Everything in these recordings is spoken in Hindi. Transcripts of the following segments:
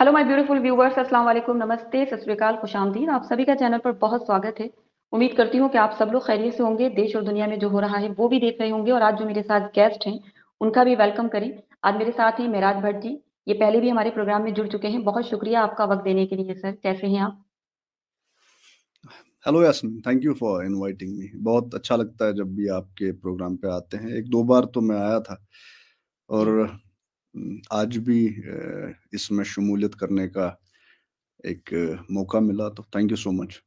हेलो माय ब्यूटीफुल व्यूवर्स अस्सलाम वालेकुम नमस्ते सतरीकाल खुश आमदीन आप सभी का चैनल पर बहुत स्वागत है उम्मीद करती हूँ कि आप सब लोग खैरियत से होंगे देश और दुनिया में जो हो रहा है वो भी देख रहे होंगे और आज जो मेरे साथ गेस्ट हैं उनका भी वेलकम करें आज मेरे साथ हैं मेराज भट्ट जी ये पहले भी हमारे प्रोग्राम में जुड़ चुके हैं बहुत शुक्रिया आपका वक्त देने के लिए सर कैसे हैं आप hello Yasmin thank you for inviting me बहुत अच्छा लगता है जब भी आपके प्रोग्राम पे आते हैं एक दो बार तो मैं आया था और आज भी इसमें शमूलियत करने का एक मौका मिला तो thank you so much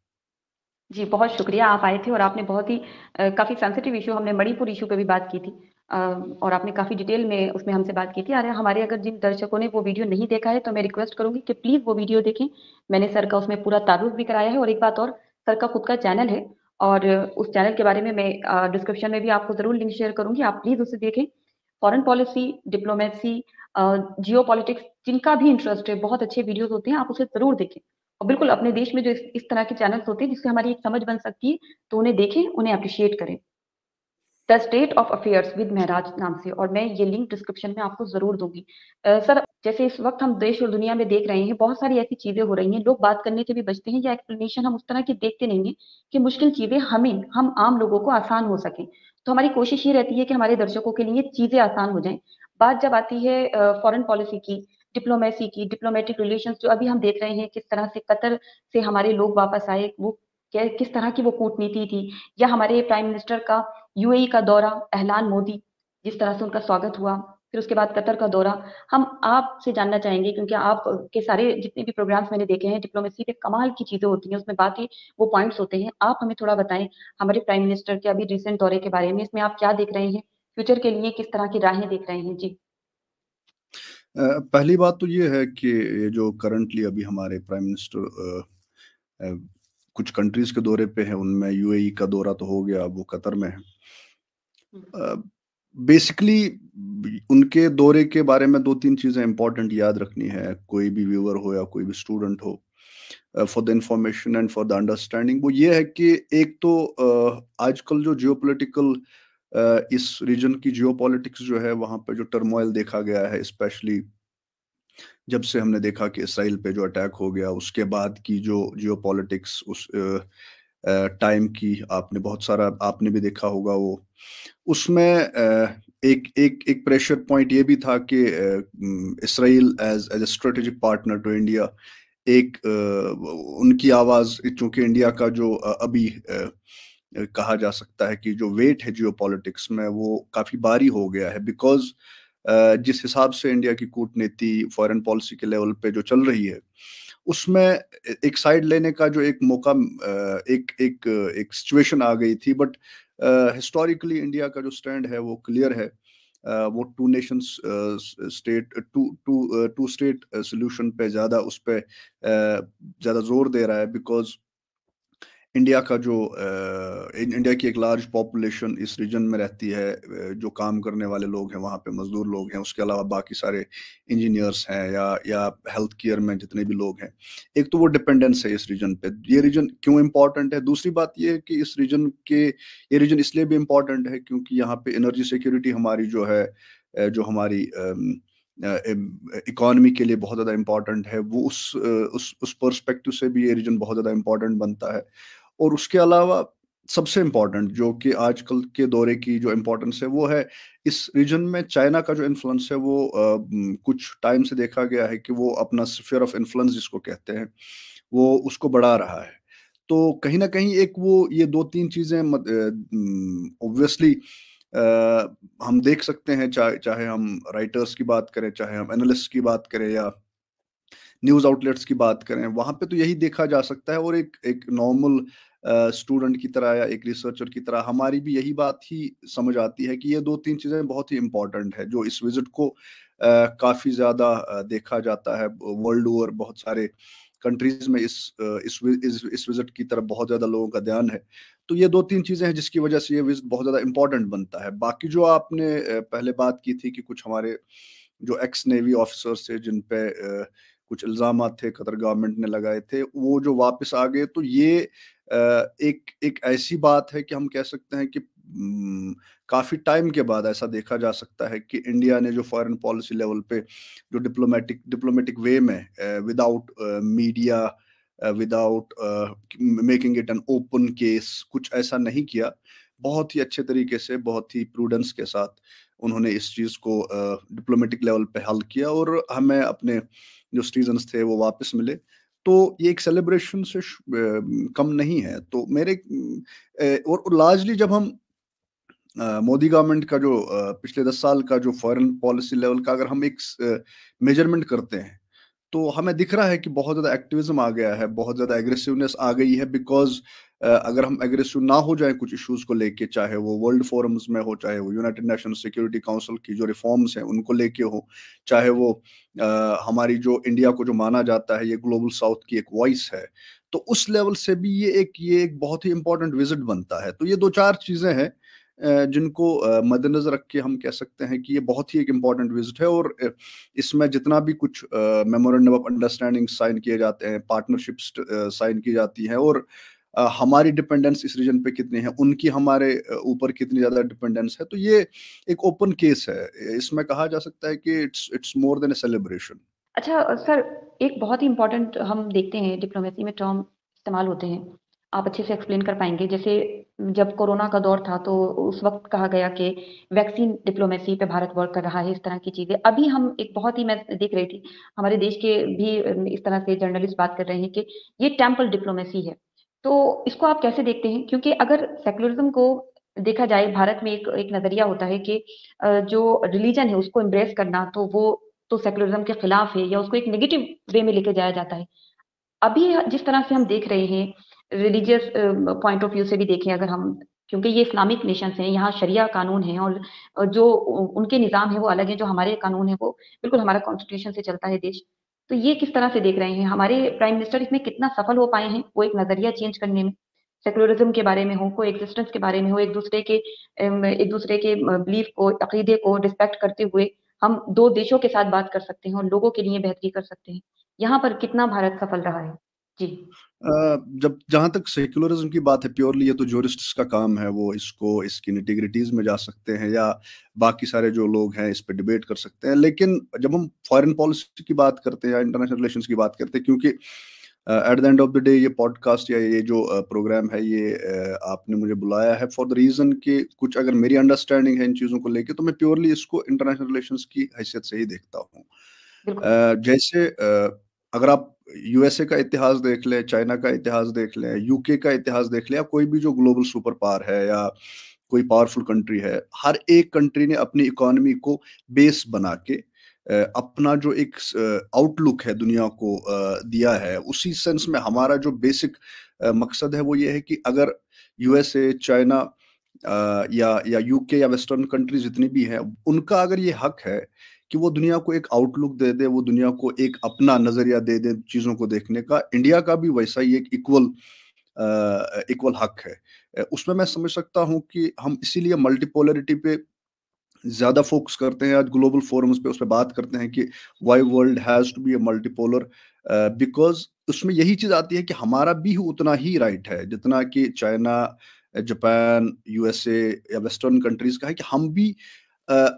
ji बहुत शुक्रिया आप आए थे और आपने बहुत ही काफ़ी सेंसिटिव इशू हमने मणिपुर इशू पे भी बात की थी और आपने काफ़ी डिटेल में उसमें हमसे बात की थी अरे हमारे अगर जिन दर्शकों ने वो वीडियो नहीं देखा है तो मैं रिक्वेस्ट करूंगी कि प्लीज़ वो वीडियो देखें मैंने सर का उसमें पूरा तारुफ भी कराया है और एक बात और सर का खुद का चैनल है और उस चैनल के बारे में मैं डिस्क्रिप्शन में भी आपको ज़रूर लिंक शेयर करूंगी आप प्लीज़ उसे देखें foreign policy diplomacy geopolitics जिनका भी इंटरेस्ट है बहुत अच्छे वीडियोज होते हैं आप उसे जरूर देखें और बिल्कुल अपने देश में जो इस, तरह के चैनल्स होते हैं जिससे हमारी एक समझ बन सकती है तो उन्हें देखें उन्हें अप्रिशिएट करें the state of affairs with Maharaj नाम से और मैं ये लिंक डिस्क्रिप्शन में आपको जरूर दूंगी uh, सर जैसे इस वक्त हम देश और दुनिया में देख रहे हैं बहुत सारी ऐसी चीजें हो रही हैं लोग बात करने से भी बचते हैं या एक्सप्लेनेशन हम उस तरह की देखते नहीं है कि मुश्किल चीजें हमें हम आम लोगों को आसान हो सके तो हमारी कोशिश ये रहती है कि हमारे दर्शकों के लिए चीजें आसान हो जाएं बात जब आती है फॉरेन पॉलिसी की डिप्लोमेसी की डिप्लोमेटिक रिलेशंस जो अभी हम देख रहे हैं किस तरह से कतर से हमारे लोग वापस आए वो किस तरह की वो कूटनीति थी या हमारे प्राइम मिनिस्टर का यूएई e का दौरा अहलान मोदी जिस तरह से उनका स्वागत हुआ फिर उसके बाद कतर का दौरा हम आपसे जानना चाहेंगे क्योंकि आप के सारे जितने भी प्रोग्राम्स मैंने देखे हैं डिप्लोमेसी पे कमाल की चीजें होती हैं उसमें बात ही वो पॉइंट्स होते हैं आप हमें थोड़ा बताएं हमारे प्राइम मिनिस्टर के अभी रिसेंट दौरे के बारे में इसमें आप क्या देख रहे हैं फ्यूचर के लिए किस तरह की राहें देख रहे हैं जी पहली बात तो ये है कि ये जो करंटली अभी हमारे प्राइम मिनिस्टर कुछ कंट्रीज के दौरे पे हैं उनमें यूएई e का दौरा तो हो गया अब वो कतर में है बेसिकली हम्म। उनके दौरे के बारे में दो तीन चीजें इंपॉर्टेंट याद रखनी है कोई भी व्यूअर हो या कोई भी स्टूडेंट हो for the information and for the understanding वो ये है कि एक तो uh, आजकल जो जियो uh, इस रीजन की जियो जो है वहां पर जो टर्मोइल देखा गया है स्पेशली जब से हमने देखा कि इसराइल पे जो अटैक हो गया उसके बाद की जो जियो उस टाइम की आपने बहुत सारा आपने भी देखा होगा वो उसमें एक एक एक प्रेशर पॉइंट ये भी था कि Israel as as a strategic partner to India एक उनकी आवाज़ चूंकि इंडिया का जो अभी कहा जा सकता है कि जो वेट है जियो में वो काफ़ी भारी हो गया है बिकॉज जिस हिसाब से इंडिया की कूटनीति फॉरेन पॉलिसी के लेवल पे जो चल रही है उसमें एक साइड लेने का जो एक मौका एक एक एक सिचुएशन आ गई थी बट हिस्टोरिकली इंडिया का जो स्टैंड है वो क्लियर है वो two nation state two two two state solution पे ज़्यादा उस पर ज़्यादा जोर दे रहा है बिकॉज इंडिया का जो इंडिया की एक लार्ज पॉपुलेशन इस रीजन में रहती है जो काम करने वाले लोग हैं वहाँ पे मजदूर लोग हैं उसके अलावा बाकी सारे इंजीनियर्स हैं या या हेल्थ केयर में जितने भी लोग हैं एक तो वो डिपेंडेंस है इस रीजन पे ये रीजन क्यों इम्पोर्टेंट है दूसरी बात ये है कि इस रीजन के ये रीजन इसलिए भी इम्पोर्टेंट है क्योंकि यहाँ पे एनर्जी सिक्योरिटी हमारी जो है जो हमारी इकोनॉमी के लिए बहुत ज़्यादा इम्पॉर्टेंट है वो उस उस उस पर्सपेक्टिव से भी ये रीजन बहुत ज़्यादा इम्पॉर्टेंट बनता है और उसके अलावा सबसे इम्पोर्टेंट जो कि आजकल के दौरे की जो इम्पोर्टेंस है वो है इस रीजन में चाइना का जो इन्फ्लुएंस है वो आ, कुछ टाइम से देखा गया है कि वो अपना स्फीयर ऑफ इन्फ्लुएंस जिसको कहते हैं वो उसको बढ़ा रहा है तो कहीं ना कहीं एक वो ये दो तीन चीज़ें ऑब्वियसली हम देख सकते हैं चाहे चाहे हम राइटर्स की बात करें चाहे हम एनालिस्ट की बात करें या न्यूज आउटलेट्स की बात करें वहां पे तो यही देखा जा सकता है और एक एक नॉर्मल स्टूडेंट uh, की तरह या एक रिसर्चर की तरह हमारी भी यही बात ही समझ आती है कि ये दो तीन चीजें बहुत ही इम्पोर्टेंट है जो इस विजिट को uh, काफी ज्यादा देखा जाता है वर्ल्ड ओवर बहुत सारे कंट्रीज में इस इस इस, इस विजिट की तरफ बहुत ज्यादा लोगों का ध्यान है तो ये दो तीन चीजें हैं जिसकी वजह से ये विजिट बहुत ज्यादा इंपॉर्टेंट बनता है बाकी जो आपने पहले बात की थी कि कुछ हमारे जो एक्स नेवी ऑफिसर्स थे जिन पे uh, कुछ इल्ज़ाम थे कतर गवर्नमेंट ने लगाए थे वो जो वापस आ गए तो ये एक एक ऐसी बात है कि हम कह सकते हैं कि काफ़ी टाइम के बाद ऐसा देखा जा सकता है कि इंडिया ने जो फॉरेन पॉलिसी लेवल पे जो डिप्लोमेटिक डिप्लोमेटिक वे में without media without making it an open case कुछ ऐसा नहीं किया बहुत ही अच्छे तरीके से बहुत ही प्रूडेंस के साथ उन्होंने इस चीज़ को डिप्लोमेटिक लेवल पे हल किया और हमें अपने uh, जो सीजन्स थे वो वापस मिले तो ये एक सेलिब्रेशन से कम नहीं है तो मेरे और लार्जली जब हम मोदी गवर्नमेंट का जो पिछले दस साल का जो फॉरेन पॉलिसी लेवल का अगर हम एक मेजरमेंट करते हैं तो हमें दिख रहा है कि बहुत ज्यादा एक्टिविज्म आ गया है बहुत ज्यादा एग्रेसिवनेस आ गई है बिकॉज अगर हम एग्रेसिव ना हो जाए कुछ इश्यूज को लेके चाहे वो वर्ल्ड फोरम्स में हो चाहे वो यूनाइटेड नेशन सिक्योरिटी काउंसिल की जो रिफॉर्म्स हैं उनको लेके हो चाहे वो आ, हमारी जो इंडिया को जो माना जाता है ये ग्लोबल साउथ की एक वॉइस है तो उस लेवल से भी ये एक ये एक बहुत ही इंपॉर्टेंट विजिट बनता है तो ये दो चार चीजें हैं जिनको मद्देनजर रख के हम कह सकते हैं कि ये बहुत ही एक इम्पॉर्टेंट विजिट है और इसमें जितना भी कुछ मेमोरेंडम ऑफ अंडरस्टैंडिंग साइन किए जाते हैं पार्टनरशिप साइन की जाती है और हमारी डिपेंडेंस इस रीजन पे कितनी है उनकी हमारे ऊपर कितनी ज़्यादा डिपेंडेंस है तो ये एक ओपन केस है इसमें कहा जा सकता है कि it's it's more than a celebration अच्छा सर एक बहुत ही इम्पोर्टेंट हम देखते हैं डिप्लोमेसी में टर्म इस्तेमाल होते हैं आप अच्छे से एक्सप्लेन कर पाएंगे जैसे जब कोरोना का दौर था तो उस वक्त कहा गया कि वैक्सीन डिप्लोमेसी पे भारत वर्क कर रहा है इस तरह की चीज़ें अभी हम एक बहुत ही मैं देख रही थी हमारे देश के भी इस तरह से जर्नलिस्ट बात कर रहे हैं कि ये टेम्पल डिप्लोमेसी है तो इसको आप कैसे देखते हैं क्योंकि अगर सेकुलरिज्म को देखा जाए भारत में एक एक नज़रिया होता है कि जो रिलीजन है उसको एम्ब्रेस करना तो वो तो सेकुलरिज्म के खिलाफ है या उसको एक नेगेटिव वे में लेके जाया जाता है अभी जिस तरह से हम देख रहे हैं रिलीजियस पॉइंट ऑफ व्यू से भी देखें अगर हम क्योंकि ये इस्लामिक नेशंस हैं यहाँ शरिया कानून है और जो उनके निज़ाम है वो अलग है जो हमारे कानून है वो बिल्कुल हमारा कॉन्स्टिट्यूशन से चलता है देश तो ये किस तरह से देख रहे हैं हमारे प्राइम मिनिस्टर इसमें कितना सफल हो पाए हैं वो एक नज़रिया चेंज करने में सेकुलरिज्म के बारे में हो को एग्जिस्टेंस के बारे में हो एक दूसरे के um, एक दूसरे के बिलीफ uh, को अकीदे को रिस्पेक्ट करते हुए हम दो देशों के साथ बात कर सकते हैं और लोगों के लिए बेहतरी कर सकते हैं यहाँ पर कितना भारत सफल रहा है जब जहां तक सेक्युलरिज्म की बात है प्योरली ये तो जोरिस्ट का काम है वो इसको इसकी निटिग्रिटीज में जा सकते हैं या बाकी सारे जो लोग हैं इस पर डिबेट कर सकते हैं लेकिन जब हम फॉरेन पॉलिसी की बात करते हैं या इंटरनेशनल रिलेशन की बात करते हैं क्योंकि at the end of the day ये पॉडकास्ट या ये जो प्रोग्राम है ये आपने मुझे बुलाया है फॉर द रीजन कि कुछ अगर मेरी अंडरस्टैंडिंग है इन चीज़ों को लेके तो मैं प्योरली इसको इंटरनेशनल रिलेशन की हैसियत से ही देखता हूँ जैसे अगर आप यूएसए का इतिहास देख लें चाइना का इतिहास देख लें यूके का इतिहास देख लें या कोई भी जो ग्लोबल सुपर पावर है या कोई पावरफुल कंट्री है हर एक कंट्री ने अपनी इकोनॉमी को बेस बना के अपना जो एक आउटलुक है दुनिया को दिया है उसी सेंस में हमारा जो बेसिक मकसद है वो ये है कि अगर यूएसए चाइना या या यूके या वेस्टर्न कंट्रीज जितनी भी हैं उनका अगर ये हक है कि वो दुनिया को एक आउटलुक दे दे वो दुनिया को एक अपना नजरिया दे दे चीजों को देखने का इंडिया का भी वैसा ही एक इक्वल इक्वल हक है उसमें मैं समझ सकता हूं कि हम इसीलिए मल्टीपोलरिटी पे ज्यादा फोकस करते हैं आज ग्लोबल फोरम्स पे उस पर बात करते हैं कि why world has to be a multipolar because उसमें यही चीज आती है कि हमारा भी उतना ही राइट है जितना कि चाइना जापान यूएसए या वेस्टर्न कंट्रीज का है कि हम भी uh,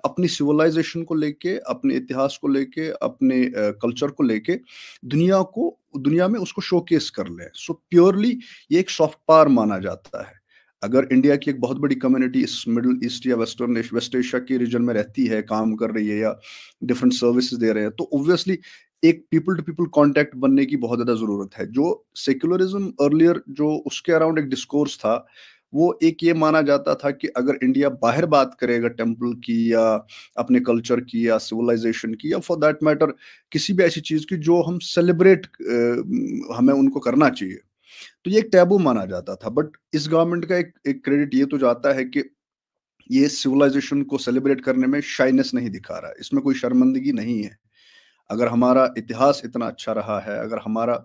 अपनी सिविलाइजेशन को लेके अपने इतिहास को लेके अपने कल्चर को लेके दुनिया को दुनिया में उसको शोकेस कर ले सो प्योरली ये एक सॉफ्ट पावर माना जाता है अगर इंडिया की एक बहुत बड़ी कम्युनिटी इस मिडिल ईस्ट या वेस्टर्न वेस्ट एशिया के रीजन में रहती है काम कर रही है या डिफरेंट सर्विसेज दे रहे हैं तो ऑब्वियसली एक पीपल टू पीपल कांटेक्ट बनने की बहुत ज़्यादा ज़रूरत है जो सेक्युलरिज्म अर्लियर जो उसके अराउंड एक डिस्कोर्स था वो एक ये माना जाता था कि अगर इंडिया बाहर बात करेगा टेम्पल की या अपने कल्चर की या सिविलाइजेशन की या फॉर दैट मैटर किसी भी ऐसी चीज़ की जो हम सेलिब्रेट हमें उनको करना चाहिए तो ये एक टैबू माना जाता था बट इस गवर्नमेंट का एक एक क्रेडिट ये तो जाता है कि ये सिविलाइजेशन को सेलिब्रेट करने में शाइनेस नहीं दिखा रहा इसमें कोई शर्मंदगी नहीं है अगर हमारा इतिहास इतना अच्छा रहा है अगर हमारा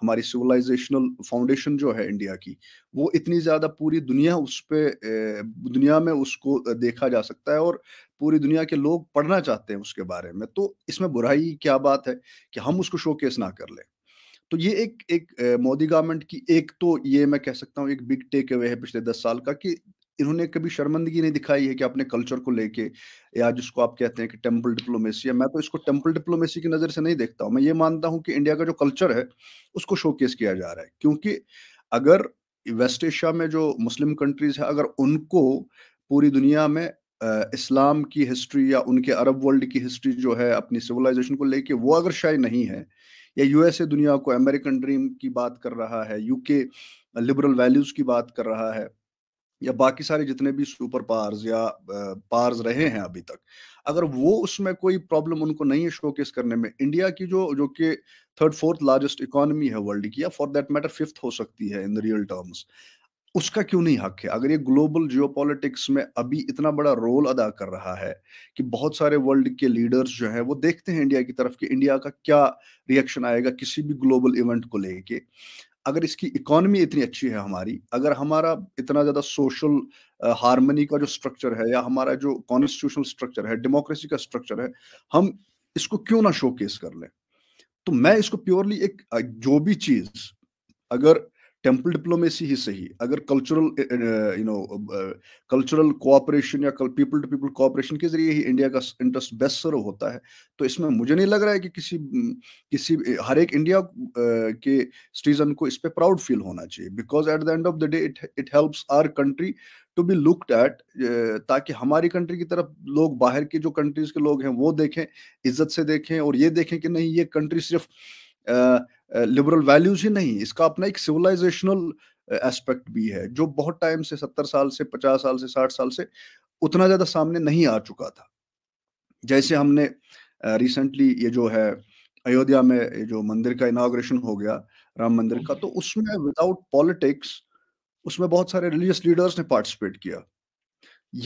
हमारी सिविलाइजेशनल फाउंडेशन जो है इंडिया की वो इतनी ज़्यादा पूरी दुनिया उस पर दुनिया में उसको देखा जा सकता है और पूरी दुनिया के लोग पढ़ना चाहते हैं उसके बारे में तो इसमें बुराई क्या बात है कि हम उसको शोकेस ना कर लें तो ये एक एक मोदी गवर्नमेंट की एक तो ये मैं कह सकता हूँ एक बिग टेक अवे है पिछले दस साल का कि इन्होंने कभी शर्मंदगी नहीं दिखाई है कि अपने कल्चर को लेके या जिसको आप कहते हैं कि टेम्पल डिप्लोमेसी मैं तो इसको टेम्पल डिप्लोमेसी की नज़र से नहीं देखता हूँ मैं ये मानता हूँ कि इंडिया का जो कल्चर है उसको शोकेस किया जा रहा है क्योंकि अगर वेस्ट एशिया में जो मुस्लिम कंट्रीज है अगर उनको पूरी दुनिया में इस्लाम की हिस्ट्री या उनके अरब वर्ल्ड की हिस्ट्री जो है अपनी सिविलाइजेशन को लेके वो अगर शायद नहीं है या यूएसए दुनिया को अमेरिकन ड्रीम की बात कर रहा है यूके लिबरल वैल्यूज की बात कर रहा है या बाकी सारे जितने भी सुपर पार्स या पार्स रहे हैं अभी तक अगर वो उसमें कोई प्रॉब्लम उनको नहीं है शोकेस करने में इंडिया की जो जो कि थर्ड फोर्थ लार्जेस्ट इकोनॉमी है वर्ल्ड की या फॉर दैट मैटर फिफ्थ हो सकती है इन रियल टर्म्स उसका क्यों नहीं हक है अगर ये ग्लोबल जियो में अभी इतना बड़ा रोल अदा कर रहा है कि बहुत सारे वर्ल्ड के लीडर्स जो है वो देखते हैं इंडिया की तरफ कि इंडिया का क्या रिएक्शन आएगा किसी भी ग्लोबल इवेंट को लेके अगर इसकी इकोनॉमी इतनी अच्छी है हमारी अगर हमारा इतना ज़्यादा सोशल हारमनी का जो स्ट्रक्चर है या हमारा जो कॉन्स्टिट्यूशनल स्ट्रक्चर है डेमोक्रेसी का स्ट्रक्चर है हम इसको क्यों ना शोकेस कर लें तो मैं इसको प्योरली एक जो भी चीज़ अगर टेम्पल डिप्लोमेसी ही सही अगर cultural you know cultural cooperation या पीपल टू पीपल कोऑपरेशन के जरिए ही इंडिया का इंटरेस्ट बेस्ट सर्व होता है तो इसमें मुझे नहीं लग रहा है कि किसी किसी हर एक इंडिया uh, के सिटीजन को इस पर प्राउड फील होना चाहिए because at the end of the day it it helps our country to be looked at ताकि हमारी कंट्री की तरफ लोग बाहर के जो कंट्रीज के लोग हैं वो देखें इज्जत से देखें और ये देखें कि नहीं ये कंट्री सिर्फ uh, लिबरल वैल्यूज ही नहीं इसका अपना एक सिविलाइजेशनल एस्पेक्ट भी है जो बहुत टाइम से सत्तर साल से पचास साल से साठ साल से उतना ज्यादा सामने नहीं आ चुका था जैसे हमने रिसेंटली ये जो है अयोध्या में ये जो मंदिर का इनाग्रेशन हो गया राम मंदिर का तो उसमें विदाउट पॉलिटिक्स उसमें बहुत सारे रिलीजियस लीडर्स ने पार्टिसिपेट किया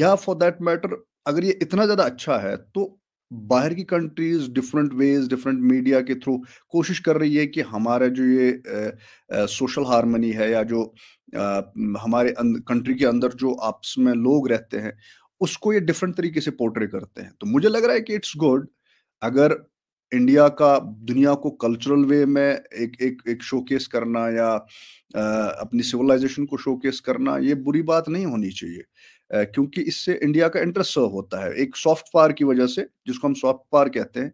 या फॉर दैट मैटर अगर ये इतना ज्यादा अच्छा है तो बाहर की countries different ways different media के थ्रू कोशिश कर रही है कि हमारा जो ये सोशल हारमनी है या जो आ, हमारे कंट्री के अंदर जो आपस में लोग रहते हैं उसको ये डिफरेंट तरीके से पोर्ट्रे करते हैं तो मुझे लग रहा है कि इट्स गुड अगर इंडिया का दुनिया को कल्चरल वे में एक एक एक शोकेस करना या आ, अपनी सिविलाइजेशन को शोकेस करना ये बुरी बात नहीं होनी चाहिए क्योंकि इससे इंडिया का इंटरेस्ट सर्व होता है एक सॉफ्ट पावर की वजह से जिसको हम सॉफ्ट पावर कहते हैं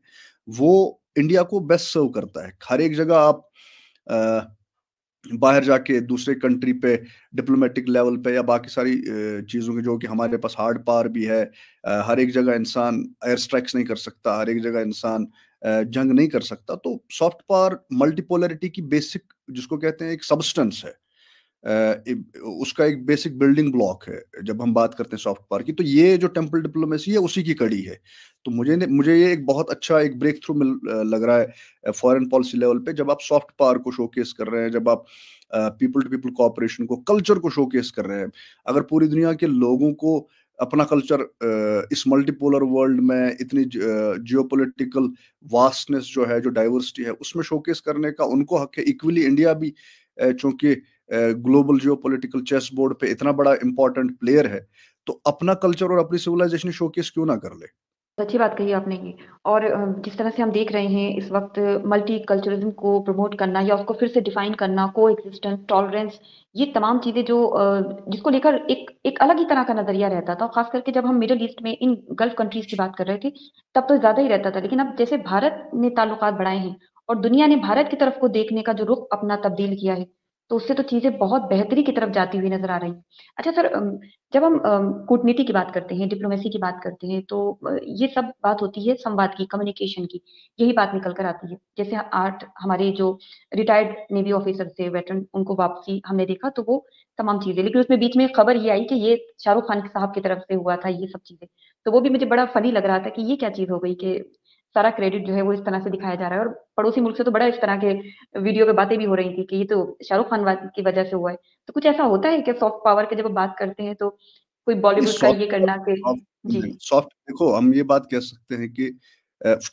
वो इंडिया को बेस्ट सर्व करता है हर एक जगह आप आ, बाहर जाके दूसरे कंट्री पे डिप्लोमेटिक लेवल पे या बाकी सारी चीज़ों के जो कि हमारे पास हार्ड पावर भी है हर एक जगह इंसान एयर स्ट्राइक्स नहीं कर सकता हर एक जगह इंसान जंग नहीं कर सकता तो सॉफ्ट पावर मल्टीपोलरिटी की बेसिक जिसको कहते हैं एक सब्सटेंस है उसका एक बेसिक बिल्डिंग ब्लॉक है जब हम बात करते हैं सॉफ्ट पावर की तो ये जो टेम्पल डिप्लोमेसी है उसी की कड़ी है तो मुझे मुझे ये एक बहुत अच्छा एक ब्रेक थ्रू लग रहा है फॉरेन पॉलिसी लेवल पे जब आप सॉफ्ट पावर को शोकेस कर रहे हैं जब आप पीपल टू पीपल कॉपरेशन को कल्चर को शोकेस कर रहे हैं अगर पूरी दुनिया के लोगों को अपना कल्चर इस मल्टीपोलर वर्ल्ड में इतनी जियोपोलिटिकल वास्टनेस जो है जो डाइवर्सिटी है उसमें शोकेस करने का उनको हक है इक्वली इंडिया भी चूंकि global geopolitical chess board पे इतना बड़ा इंपॉर्टेंट प्लेयर है तो अपना कल्चर और अपनी सिविलाइजेशन शोकेस क्यों ना कर ले तो अच्छी बात कही आपने ये और जिस तरह से हम देख रहे हैं इस वक्त मल्टी कल्चरलिज्म को प्रमोट करना या उसको फिर से डिफाइन करना को एग्जिस्टेंस टॉलरेंस ये तमाम चीज़ें जो जिसको लेकर एक एक अलग ही तरह का नज़रिया रहता था खास करके जब हम मिडल ईस्ट में इन गल्फ कंट्रीज की बात कर रहे थे तब तो ज़्यादा ही रहता था लेकिन अब जैसे भारत ने ताल्लुक बढ़ाए हैं और दुनिया ने भारत की तरफ को देखने का जो रुख अपना तब्दील किया है तो उससे तो चीजें बहुत बेहतरी की तरफ जाती हुई नजर आ रही अच्छा सर जब हम कूटनीति की बात करते हैं डिप्लोमेसी की बात करते हैं तो ये सब बात होती है संवाद की कम्युनिकेशन की यही बात निकल कर आती है जैसे आठ हमारे जो रिटायर्ड नेवी ऑफिसर थे वेटरन उनको वापसी हमने देखा तो वो तमाम चीजें लेकिन उसमें बीच में खबर ये आई कि ये शाहरुख खान साहब की तरफ से हुआ था ये सब चीजें तो वो भी मुझे बड़ा फनी लग रहा था कि ये क्या चीज हो गई कि सारा क्रेडिट जो है वो इस तरह से दिखाया जा रहा है और पड़ोसी मुल्क से तो बड़ा इस तरह के वीडियो पे बातें भी हो रही थी कि ये तो शाहरुख खान की वजह से हुआ है तो कुछ ऐसा होता है कि सॉफ्ट पावर के जब बात करते हैं तो कोई बॉलीवुड का ये करना के सॉफ्ट देखो हम ये बात कह सकते हैं कि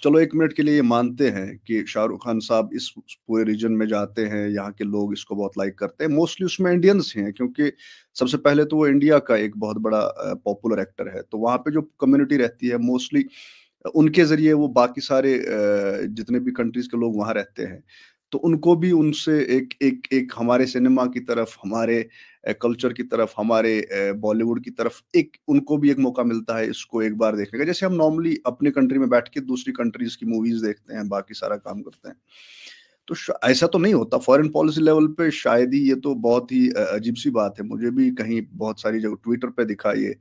चलो एक मिनट के लिए ये मानते हैं कि शाहरुख खान साहब इस पूरे रीजन में जाते हैं यहाँ के लोग इसको बहुत लाइक करते हैं मोस्टली उसमें इंडियंस हैं क्योंकि सबसे पहले तो वो इंडिया का एक बहुत बड़ा पॉपुलर एक्टर है तो वहाँ पे जो कम्युनिटी रहती है मोस्टली उनके ज़रिए वो बाकी सारे जितने भी कंट्रीज़ के लोग वहां रहते हैं तो उनको भी उनसे एक एक एक हमारे सिनेमा की तरफ हमारे कल्चर की तरफ हमारे बॉलीवुड की तरफ एक उनको भी एक मौका मिलता है इसको एक बार देखने का जैसे हम नॉर्मली अपने कंट्री में बैठ के दूसरी कंट्रीज की मूवीज देखते हैं बाकी सारा काम करते हैं तो ऐसा तो नहीं होता फॉरेन पॉलिसी लेवल पे शायद ही ये तो बहुत ही अजीब सी बात है मुझे भी कहीं बहुत सारी जगह ट्विटर पे दिखा ये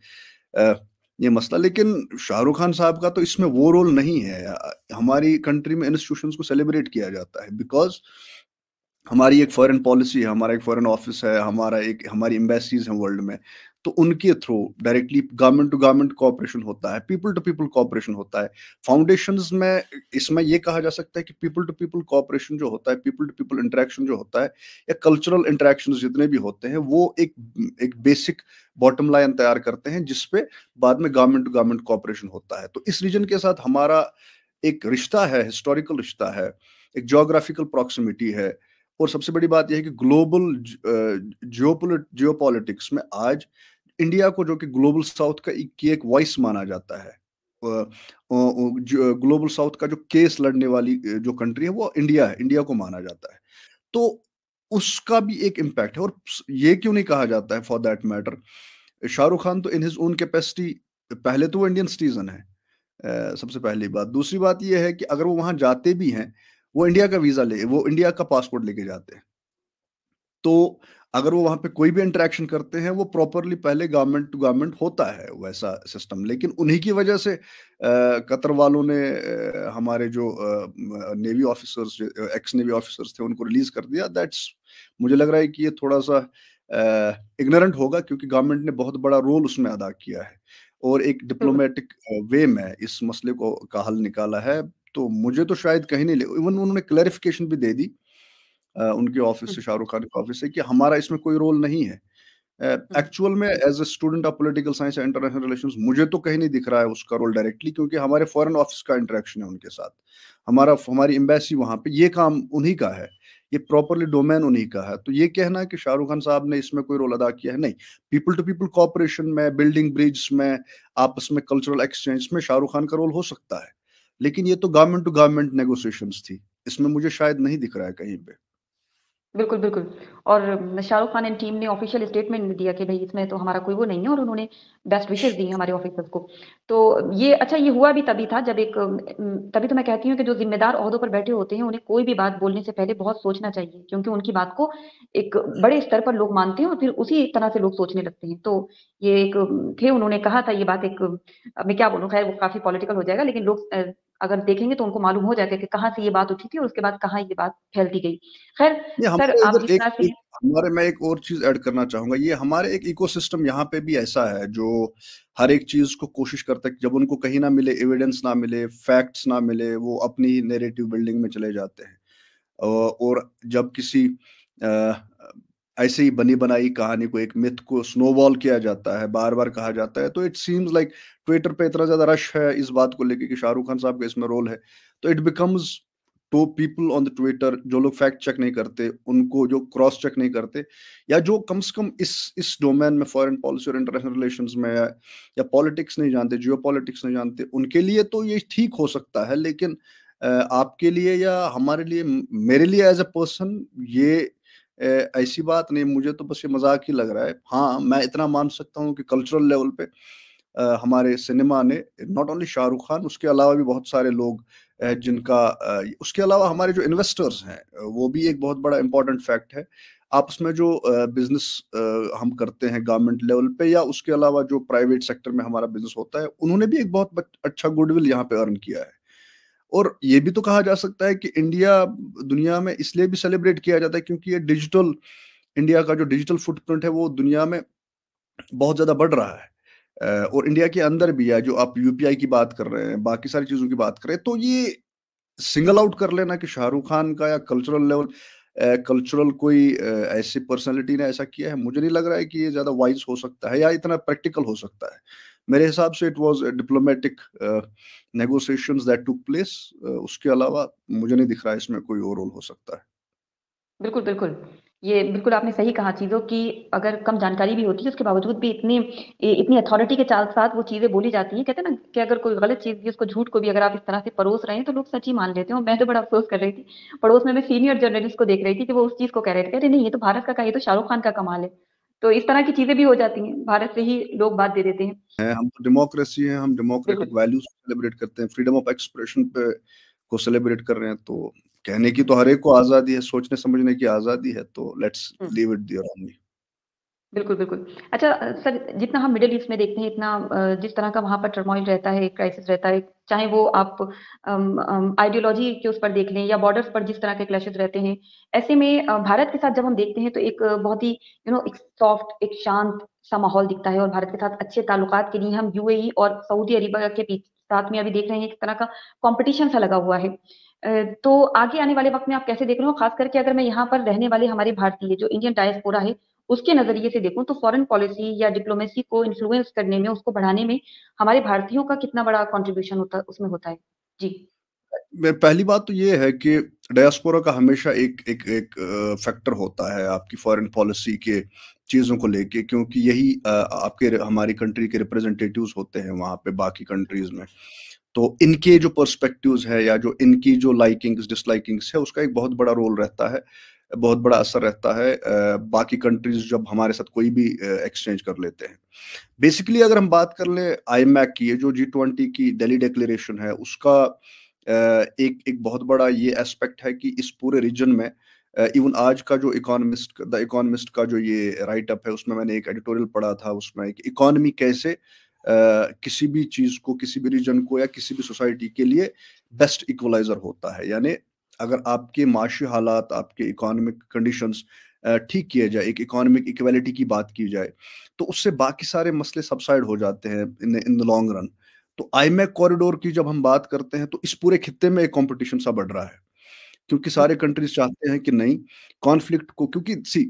ये मसला लेकिन शाहरुख खान साहब का तो इसमें वो रोल नहीं है हमारी कंट्री में इंस्टीट्यूशंस को सेलिब्रेट किया जाता है बिकॉज हमारी एक फॉरेन पॉलिसी है हमारा एक फॉरेन ऑफिस है हमारा एक हमारी एम्बेसीज हैं वर्ल्ड में तो उनके through directly government to government cooperation होता है पीपल टू पीपल कॉपरेशन होता है फाउंडेशन में इसमें यह कहा जा सकता है कि पीपल टू पीपल कॉपरेशन जो होता है पीपल टू पीपल इंटरेक्शन जो होता है या कल्चरल इंटरेक्शन जितने भी होते हैं वो एक एक बेसिक बॉटम लाइन तैयार करते हैं जिसपे बाद में गवर्नमेंट टू गवर्नमेंट कॉपरेशन होता है तो इस रीजन के साथ हमारा एक रिश्ता है हिस्टोरिकल रिश्ता है एक जोग्राफिकल प्रॉक्सिमिटी है और सबसे बड़ी बात यह है कि ग्लोबल जियोपॉलिटिक्स में आज इंडिया को जो कि ग्लोबल साउथ का एक वॉइस माना जाता है ग्लोबल साउथ का जो केस लड़ने वाली जो कंट्री है वो इंडिया है इंडिया को माना जाता है तो उसका भी एक इम्पैक्ट है और ये क्यों नहीं कहा जाता है for that matter Shahrukh Khan तो इन हिज ओन कैपेसिटी पहले तो वो इंडियन सिटीजन है सबसे पहली बात दूसरी बात यह है कि अगर वो वहां जाते भी हैं वो इंडिया का वीजा ले वो इंडिया का पासपोर्ट लेके जाते हैं तो अगर वो वहां पे कोई भी इंटरेक्शन करते हैं वो प्रॉपरली पहले गवर्नमेंट टू गवर्नमेंट होता है वैसा सिस्टम लेकिन उन्हीं की वजह से कतर वालों ने हमारे जो navy officers ex navy officers थे उनको रिलीज कर दिया दैट्स मुझे लग रहा है कि ये थोड़ा सा इग्नोरेंट होगा क्योंकि गवर्नमेंट ने बहुत बड़ा रोल उसमें अदा किया है और एक डिप्लोमेटिक हम्म। वे में इस मसले को का हल निकाला है तो मुझे तो शायद कहीं नहीं ले इवन उन्होंने क्लैरिफिकेशन भी दे दी उनके ऑफिस से हम्म। शाहरुख खान के ऑफिस से कि हमारा इसमें कोई रोल नहीं है एक्चुअल हम्म। में as a student of political science and international relations मुझे तो कहीं नहीं दिख रहा है उसका रोल डायरेक्टली क्योंकि हमारे फॉरेन ऑफिस का इंटरेक्शन है उनके साथ हमारा हमारी एम्बेसी वहाँ पे ये काम उन्हीं का है ये प्रॉपरली डोमेन उन्हीं का है तो ये कहना कि शाहरुख खान साहब ने इसमें कोई रोल अदा किया है नहीं पीपल टू पीपल कॉपरेशन में बिल्डिंग ब्रिज में आपस में कल्चरल एक्सचेंज में शाहरुख खान का रोल हो सकता है लेकिन ये तो गवर्नमेंट टू गवर्नमेंट नेगोशिएशंस थी इसमें मुझे शायद नहीं दिख रहा है कहीं पे बिल्कुल बिल्कुल और शाहरुख खान एंड टीम ने ऑफिशियल स्टेटमेंट में दिया कि भाई इसमें तो हमारा कोई वो नहीं है और उन्होंने बेस्ट विशेष दी हमारे ऑफिसर्स को तो ये अच्छा ये हुआ भी तभी था जब एक तभी तो मैं कहती हूँ कि जो जिम्मेदार अहदों पर बैठे होते हैं उन्हें कोई भी बात बोलने से पहले बहुत सोचना चाहिए क्योंकि उनकी बात को एक बड़े स्तर पर लोग मानते हैं और फिर उसी तरह से लोग सोचने लगते हैं तो ये एक थे उन्होंने कहा था ये बात एक मैं क्या बोलूँ खैर वो काफी पॉलिटिकल हो जाएगा लेकिन लोग अगर देखेंगे तो उनको मालूम हो जाएगा कि कहाँ से ये बात उठी थी और उसके बाद कहाँ ये बात फैलती गई खैर सर आप जितना से हमारे मैं एक और चीज ऐड करना चाहूंगा ये हमारे एक इकोसिस्टम यहाँ पे भी ऐसा है जो हर एक चीज को कोशिश करता है जब उनको कहीं ना मिले एविडेंस ना मिले फैक्ट्स ना मिले वो अपनी नेरेटिव बिल्डिंग में चले जाते हैं और जब किसी ऐसे ही बनी बनाई कहानी को एक मिथ को स्नोबॉल किया जाता है बार बार कहा जाता है तो इट सीम्स लाइक ट्विटर पे इतना ज्यादा रश है इस बात को लेके कि शाहरुख खान साहब का इसमें रोल है तो it becomes to people on the Twitter जो लोग फैक्ट चेक नहीं करते उनको जो क्रॉस चेक नहीं करते या जो कम से कम इस इस डोमेन में फॉरेन पॉलिसी और इंटरनेशनल रिलेशन में या, या पॉलिटिक्स नहीं जानते जियो पॉलिटिक्स नहीं जानते उनके लिए तो ये ठीक हो सकता है लेकिन आपके लिए या हमारे लिए मेरे लिए एज ए पर्सन ये ऐसी बात नहीं मुझे तो बस ये मजाक ही लग रहा है हाँ मैं इतना मान सकता हूँ कि कल्चरल लेवल पे आ, हमारे सिनेमा ने नॉट ओनली शाहरुख खान उसके अलावा भी बहुत सारे लोग जिनका उसके अलावा हमारे जो इन्वेस्टर्स हैं वो भी एक बहुत बड़ा इम्पोर्टेंट फैक्ट है आपस में जो बिजनेस हम करते हैं गवर्नमेंट लेवल पे या उसके अलावा जो प्राइवेट सेक्टर में हमारा बिजनेस होता है उन्होंने भी एक बहुत अच्छा गुडविल यहाँ पे अर्न किया है और ये भी तो कहा जा सकता है कि इंडिया दुनिया में इसलिए भी सेलिब्रेट किया जाता है क्योंकि ये डिजिटल इंडिया का जो डिजिटल फुटप्रिंट है वो दुनिया में बहुत ज्यादा बढ़ रहा है और इंडिया के अंदर भी है जो आप यूपीआई की बात कर रहे हैं बाकी सारी चीजों की बात करें तो ये सिंगल आउट कर लेना कि शाहरुख खान का या कल्चरल लेवल कल्चरल कोई ऐसी पर्सनैलिटी ने ऐसा किया है मुझे नहीं लग रहा है कि ये ज्यादा वाइज हो सकता है या इतना प्रैक्टिकल हो सकता है मेरे हिसाब से it was diplomatic negotiation that took place उसके अलावा मुझे नहीं दिख रहा है इसमें कोई और रोल हो सकता है बिल्कुल बिल्कुल ये बिल्कुल आपने सही कहा चीज़ों की अगर कम जानकारी भी होती है उसके बावजूद भी इतने इतनी अथॉरिटी के चाल साथ वो चीज़ें बोली जाती हैं कहते हैं ना कि अगर कोई गलत चीज़ भी उसको झूठ को भी अगर आप इस तरह से परोस रहे हैं तो लोग सच ही मान लेते हैं मैं तो बड़ा अफसोस कर रही थी पड़ोस में मैं सीनियर जर्नलिस्ट को देख रही थी कि वो उस चीज़ को कह रहे थे अरे नहीं ये तो भारत का, कहा ये तो शाहरुख खान का कमाल है तो इस तरह की चीजें भी हो जाती हैं भारत से ही लोग बात दे देते हैं हम तो डेमोक्रेसी है हम डेमोक्रेटिक वैल्यूज सेलिब्रेट करते हैं फ्रीडम ऑफ एक्सप्रेशन पे को सेलिब्रेट कर रहे हैं तो कहने की तो हर एक को आजादी है सोचने समझने की आजादी है तो let's leave it there only बिल्कुल बिल्कुल अच्छा सर जितना हम मिडिल ईस्ट में देखते हैं इतना जिस तरह का वहाँ पर टर्मोइल रहता है क्राइसिस रहता है चाहे वो आप आइडियोलॉजी के उस पर देख लें या बॉर्डर्स पर जिस तरह के क्लैशेज रहते हैं ऐसे में भारत के साथ जब हम देखते हैं तो एक बहुत ही यू नो एक सॉफ्ट एक शांत सा माहौल दिखता है और भारत के साथ अच्छे ताल्लुक के लिए हम यूएई e और सऊदी अरब के साथ में अभी देख रहे हैं एक तरह का कॉम्पिटिशन सा लगा हुआ है तो आगे आने वाले वक्त में आप कैसे देख रहे हो खास करके अगर मैं यहाँ पर रहने वाले हमारे भारतीय जो इंडियन डायस्पोरा है उसके नजरिए से देखूं तो फॉरेन पॉलिसी या डिप्लोमेसी को इन्फ्लुएंस करने में उसको बढ़ाने में हमारे भारतीयों का कितना बड़ा कॉन्ट्रीब्यूशन होता उसमें होता है जी पहली बात तो ये है कि डायस्पोरा का हमेशा एक एक एक फैक्टर होता है आपकी फॉरेन पॉलिसी के चीज़ों को लेके क्योंकि यही आपके हमारी कंट्री के रिप्रेजेंटेटिव्स होते हैं वहाँ पे बाकी कंट्रीज में तो इनके जो पर्सपेक्टिव्स है या जो इनकी जो लाइकिंग्स डिसलाइकिंग्स है उसका एक बहुत बड़ा रोल रहता है बहुत बड़ा असर रहता है बाकी कंट्रीज जब हमारे साथ कोई भी एक्सचेंज कर लेते हैं बेसिकली अगर हम बात कर लें आई की ये जो जी ट्वेंटी की दिल्ली डिक्लेरेशन है उसका एक एक बहुत बड़ा ये एस्पेक्ट है कि इस पूरे रीजन में इवन आज का जो इकोनॉमिस्ट द इकोनॉमिस्ट का जो ये राइट अप है उसमें मैंने एक एडिटोरियल पढ़ा था उसमें एक इकोनॉमी कैसे किसी भी चीज को किसी भी रीजन को या किसी भी सोसाइटी के लिए बेस्ट इक्वलाइजर होता है यानी अगर आपके माशी हालात आपके इकोनॉमिक कंडीशंस ठीक किया जाए एक इकोनॉमिक इक्वलिटी की बात की जाए तो उससे बाकी सारे मसले सबसाइड हो जाते हैं in in the long run तो आई मैक कॉरिडोर की जब हम बात करते हैं तो इस पूरे खत्े में एक कॉम्पिटिशन सा बढ़ रहा है क्योंकि सारे कंट्रीज हम्म। चाहते हैं कि नहीं कॉन्फ्लिक्ट को क्योंकि सी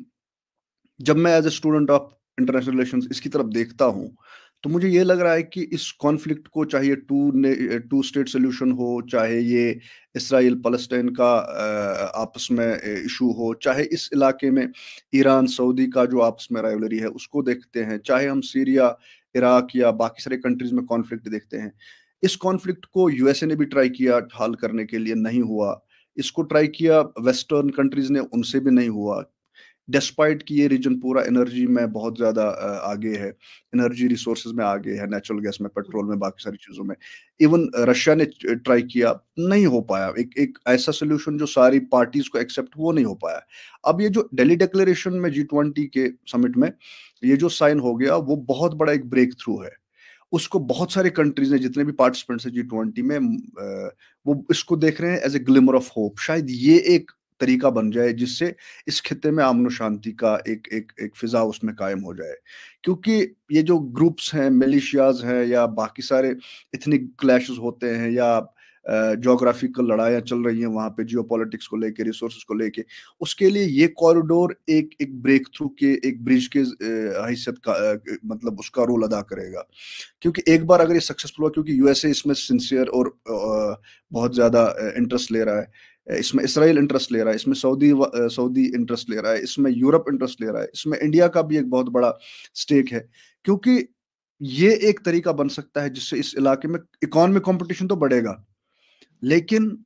जब मैं as a student of international relation इसकी तरफ देखता हूँ तो मुझे ये लग रहा है कि इस कॉन्फ्लिक्ट को चाहे टू ने टू स्टेट सोल्यूशन हो चाहे ये इसराइल फलस्तीन का आपस में इशू हो चाहे इस इलाके में ईरान सऊदी का जो आपस में राइवलरी है उसको देखते हैं चाहे हम सीरिया इराक या बाकी सारे कंट्रीज में कॉन्फ्लिक्ट देखते हैं इस कॉन्फ्लिक्ट को यूएसए ने भी ट्राई किया हल करने के लिए नहीं हुआ इसको ट्राई किया वेस्टर्न कंट्रीज ने उनसे भी नहीं हुआ डिस्पाइट कि ये रीजन पूरा एनर्जी में बहुत ज़्यादा आगे है एनर्जी रिसोर्सेज में आगे है नेचुरल गैस में पेट्रोल में बाकी सारी चीज़ों में इवन रशिया ने ट्राई किया नहीं हो पाया एक एक ऐसा सोल्यूशन जो सारी पार्टीज को एक्सेप्ट वो नहीं हो पाया अब ये जो डेली डिक्लेरेशन में जी ट्वेंटी के समिट में ये जो साइन हो गया वो बहुत बड़ा एक ब्रेक थ्रू है उसको बहुत सारे कंट्रीज ने जितने भी पार्टिसिपेंट्स हैं जी ट्वेंटी में वो इसको देख रहे हैं as a glimmer of hope शायद ये एक तरीका बन जाए जिससे इस खत्े में आमन शांति का एक एक एक फिजा उसमें कायम हो जाए क्योंकि ये जो ग्रुप्स हैं मिलिशियाज हैं या बाकी सारे इथनिक क्लैश होते हैं या जोग्राफिकल लड़ाइयाँ चल रही हैं वहाँ पे जियो को लेके रिसोर्स को लेके उसके लिए ये कॉरिडोर एक एक ब्रेक थ्रू के एक ब्रिज के हैसियत का मतलब उसका रोल अदा करेगा क्योंकि एक बार अगर ये सक्सेसफुल हुआ क्योंकि यूएसए इसमें सिंसियर और बहुत ज़्यादा इंटरेस्ट ले रहा है इसमें इसराइल इंटरेस्ट ले रहा है इसमें सऊदी सऊदी इंटरेस्ट ले रहा है इसमें यूरोप इंटरेस्ट ले रहा है इसमें इंडिया का भी एक बहुत बड़ा स्टेक है क्योंकि ये एक तरीका बन सकता है जिससे इस इलाके में इकोनॉमिक कॉम्पिटिशन तो बढ़ेगा लेकिन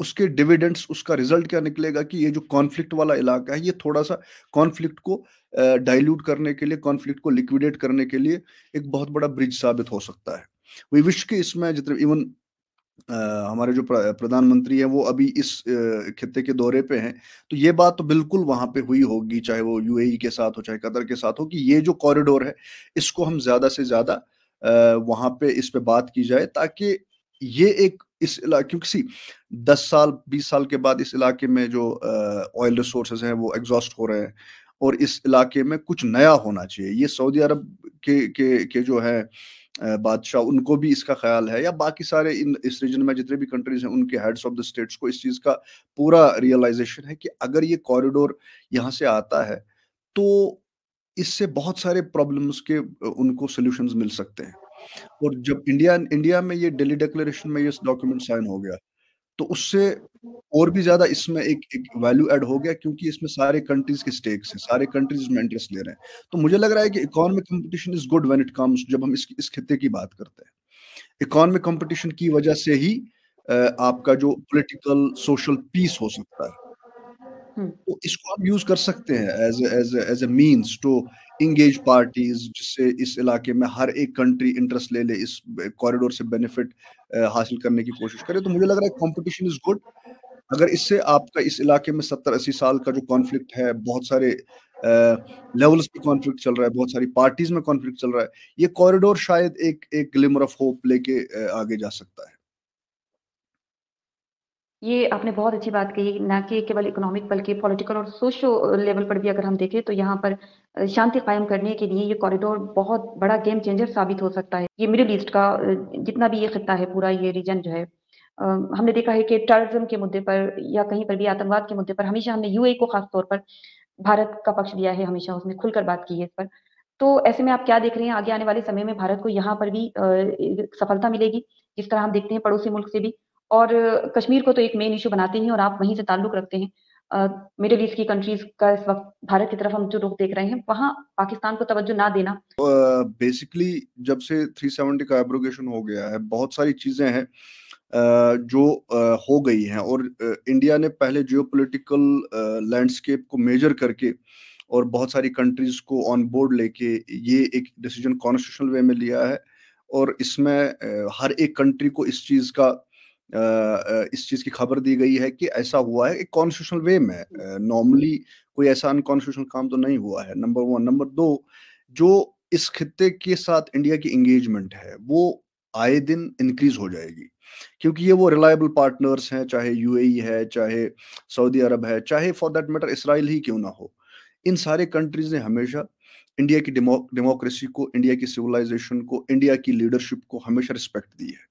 उसके डिविडेंड्स उसका रिजल्ट क्या निकलेगा कि ये जो कॉन्फ्लिक्ट वाला इलाका है ये थोड़ा सा कॉन्फ्लिक्ट को डाइल्यूट करने के लिए कॉन्फ्लिक्ट को लिक्विडेट करने के लिए एक बहुत बड़ा ब्रिज साबित हो सकता है विश्व के इसमें जितने इवन हमारे जो प्रधानमंत्री हैं वो अभी इस खत्ते के दौरे पे हैं तो ये बात तो बिल्कुल वहां पे हुई होगी चाहे वो यूएई के साथ हो चाहे कतर के साथ हो कि ये जो कॉरिडोर है इसको हम ज्यादा से ज्यादा वहां पे इस पे बात की जाए ताकि ये एक इस इलाके क्योंकि सी दस साल बीस साल के बाद इस इलाके में जो ऑयल रिसोर्सेज हैं वो एग्जॉस्ट हो रहे हैं और इस इलाके में कुछ नया होना चाहिए ये सऊदी अरब के के के जो है बादशाह उनको भी इसका ख्याल है या बाकी सारे इन इस रीजन में जितने भी कंट्रीज हैं उनके हेड्स ऑफ द स्टेट्स को इस चीज़ का पूरा रियलाइजेशन है कि अगर ये कॉरिडोर यहाँ से आता है तो इससे बहुत सारे प्रॉब्लम्स के उनको सोल्यूशन मिल सकते हैं और जब इंडिया इंडिया में ये डेली डिक्लेरेशन में ये डॉक्यूमेंट साइन हो गया तो उससे और भी ज्यादा इसमें एक एक वैल्यू ऐड हो गया क्योंकि इसमें सारे कंट्रीज के स्टेक्स हैं सारे कंट्रीज इसमें इंटरेस्ट ले रहे हैं तो मुझे लग रहा है कि economic competition is good when it comes जब हम इस इस खत्ते की बात करते हैं इकोनॉमिक कंपटीशन की वजह से ही आपका जो पॉलिटिकल सोशल पीस हो सकता है हम्म। तो इसको हम यूज कर सकते हैं as as as a means to engage parties जिससे इस इलाके में हर एक कंट्री इंटरेस्ट ले ले इस कॉरिडोर से बेनिफिट हासिल करने की कोशिश करे तो मुझे लग रहा है कंपटीशन इज गुड अगर इससे आपका इस इलाके में सत्तर अस्सी साल का जो कॉन्फ्लिक्ट है बहुत सारे लेवल्स पे कॉन्फ्लिक्ट चल रहा है बहुत सारी पार्टीज में कॉन्फ्लिक्ट चल रहा है ये कॉरिडोर शायद एक एक ग्लिमर ऑफ होप लेके आगे जा सकता है ये आपने बहुत अच्छी बात कही ना कि केवल इकोनॉमिक बल्कि पॉलिटिकल और सोशल लेवल पर भी अगर हम देखें तो यहाँ पर शांति कायम करने के लिए ये कॉरिडोर बहुत बड़ा गेम चेंजर साबित हो सकता है ये मिडिल ईस्ट का जितना भी ये खत्ता है पूरा ये रीजन जो है हमने देखा है कि टेररिज्म के मुद्दे पर या कहीं पर भी आतंकवाद के मुद्दे पर हमेशा हमने यूए को खास तौर पर भारत का पक्ष दिया है हमेशा उसने खुलकर बात की है इस पर तो ऐसे में आप क्या देख रहे हैं आगे आने वाले समय में भारत को यहाँ पर भी सफलता मिलेगी जिस तरह हम देखते हैं पड़ोसी मुल्क से भी और कश्मीर को तो एक मेन इशू बनाते हैं और आप वहीं से ताल्लुक रखते हैं मिडिल uh, ईस्ट की कंट्रीज का इस वक्त भारत की तरफ हम जो रुख देख रहे हैं वहाँ पाकिस्तान को तवज्जो ना देना बेसिकली uh, जब से 370 का एब्रोगेशन हो गया है बहुत सारी चीजें हैं जो हो गई हैं और इंडिया ने पहले जियोपॉलिटिकल लैंडस्केप को मेजर करके और बहुत सारी कंट्रीज को ऑन बोर्ड लेके ये एक डिसीजन कॉन्स्टिट्यूशनल वे में लिया है और इसमें हर एक कंट्री को इस चीज़ का इस चीज की खबर दी गई है कि ऐसा हुआ है एक कॉन्स्टिट्यूशनल वे में नॉर्मली कोई ऐसा अनकॉन्स्टिट्यूशनल काम तो नहीं हुआ है नंबर वन नंबर दो जो इस खत्ते के साथ इंडिया की एंगेजमेंट है वो आए दिन इंक्रीज हो जाएगी क्योंकि ये वो रिलायबल पार्टनर्स हैं चाहे यूएई e है चाहे सऊदी अरब है चाहे फॉर देट मैटर इसराइल ही क्यों ना हो इन सारे कंट्रीज ने हमेशा इंडिया की डेमोक्रेसी को इंडिया की सिविलाइजेशन को इंडिया की लीडरशिप को हमेशा रिस्पेक्ट दी है